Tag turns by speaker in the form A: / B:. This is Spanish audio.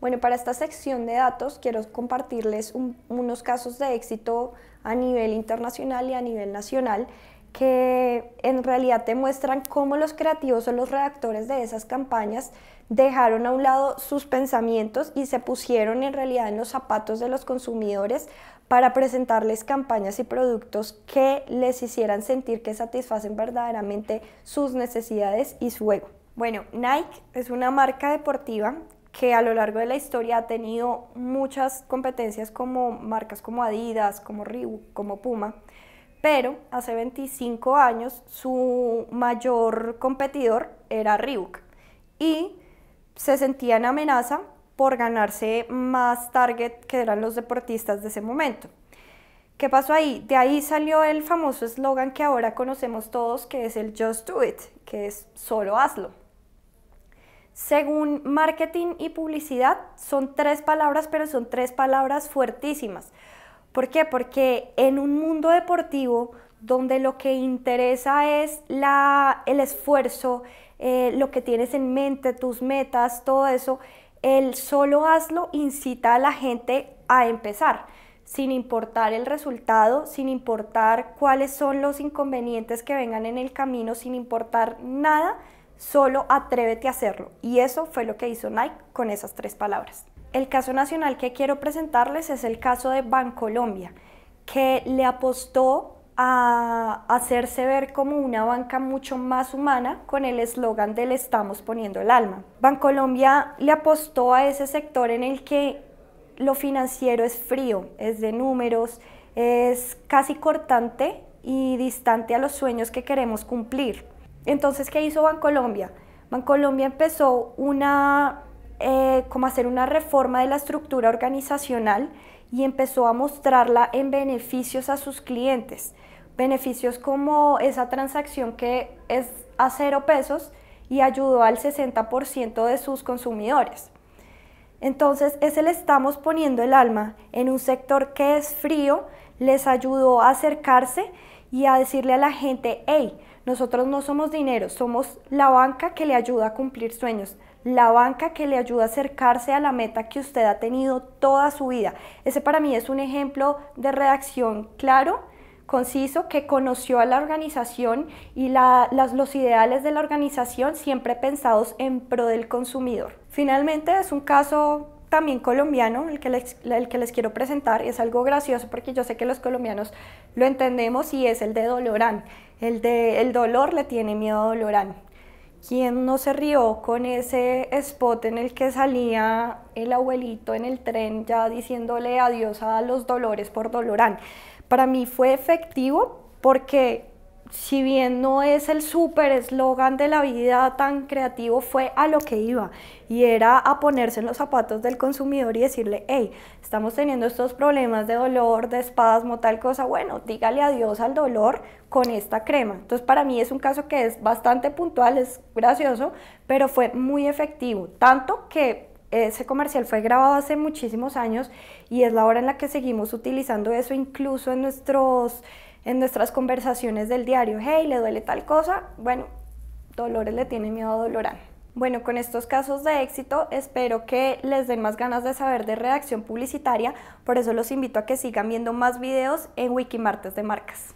A: Bueno, para esta sección de datos quiero compartirles unos casos de éxito a nivel internacional y a nivel nacional que en realidad te muestran cómo los creativos o los redactores de esas campañas dejaron a un lado sus pensamientos y se pusieron en realidad en los zapatos de los consumidores para presentarles campañas y productos que les hicieran sentir que satisfacen verdaderamente sus necesidades y su ego. Bueno, Nike es una marca deportiva que a lo largo de la historia ha tenido muchas competencias como marcas como Adidas, como Reebok, como Puma, pero hace 25 años su mayor competidor era Reebok y se sentía en amenaza por ganarse más target que eran los deportistas de ese momento. ¿Qué pasó ahí? De ahí salió el famoso eslogan que ahora conocemos todos, que es el Just Do It, que es solo hazlo. Según marketing y publicidad, son tres palabras, pero son tres palabras fuertísimas. ¿Por qué? Porque en un mundo deportivo donde lo que interesa es la, el esfuerzo, eh, lo que tienes en mente, tus metas, todo eso, el solo hazlo incita a la gente a empezar, sin importar el resultado, sin importar cuáles son los inconvenientes que vengan en el camino, sin importar nada, solo atrévete a hacerlo. Y eso fue lo que hizo Nike con esas tres palabras. El caso nacional que quiero presentarles es el caso de Bancolombia, que le apostó a hacerse ver como una banca mucho más humana con el eslogan del estamos poniendo el alma. Bancolombia le apostó a ese sector en el que lo financiero es frío, es de números, es casi cortante y distante a los sueños que queremos cumplir. Entonces, ¿qué hizo Bancolombia? Bancolombia empezó una eh, como hacer una reforma de la estructura organizacional y empezó a mostrarla en beneficios a sus clientes. Beneficios como esa transacción que es a cero pesos y ayudó al 60% de sus consumidores. Entonces, ese le estamos poniendo el alma en un sector que es frío, les ayudó a acercarse y a decirle a la gente, hey, nosotros no somos dinero, somos la banca que le ayuda a cumplir sueños la banca que le ayuda a acercarse a la meta que usted ha tenido toda su vida. Ese para mí es un ejemplo de redacción claro, conciso, que conoció a la organización y los ideales de la organización siempre pensados en pro del consumidor. Finalmente es un caso también colombiano, el que, les, quiero presentar, es algo gracioso porque yo sé que los colombianos lo entendemos y es el de Dolorán. El de el dolor le tiene miedo a Dolorán. ¿Quién no se rió con ese spot en el que salía el abuelito en el tren ya diciéndole adiós a los dolores por Dolorán? Para mí fue efectivo porque si bien no es el súper eslogan de la vida tan creativo, fue a lo que iba y era a ponerse en los zapatos del consumidor y decirle, hey, estamos teniendo estos problemas de dolor, de espasmo, tal cosa, bueno, dígale adiós al dolor con esta crema. Entonces para mí es un caso que es bastante puntual, es gracioso, pero fue muy efectivo, tanto que ese comercial fue grabado hace muchísimos años y es la hora en la que seguimos utilizando eso incluso en nuestros en nuestras conversaciones del diario, hey, le duele tal cosa, bueno, Dolores le tiene miedo a Dolorán. Bueno, con estos casos de éxito espero que les den más ganas de saber de redacción publicitaria, por eso los invito a que sigan viendo más videos en Wikimartes de Marcas.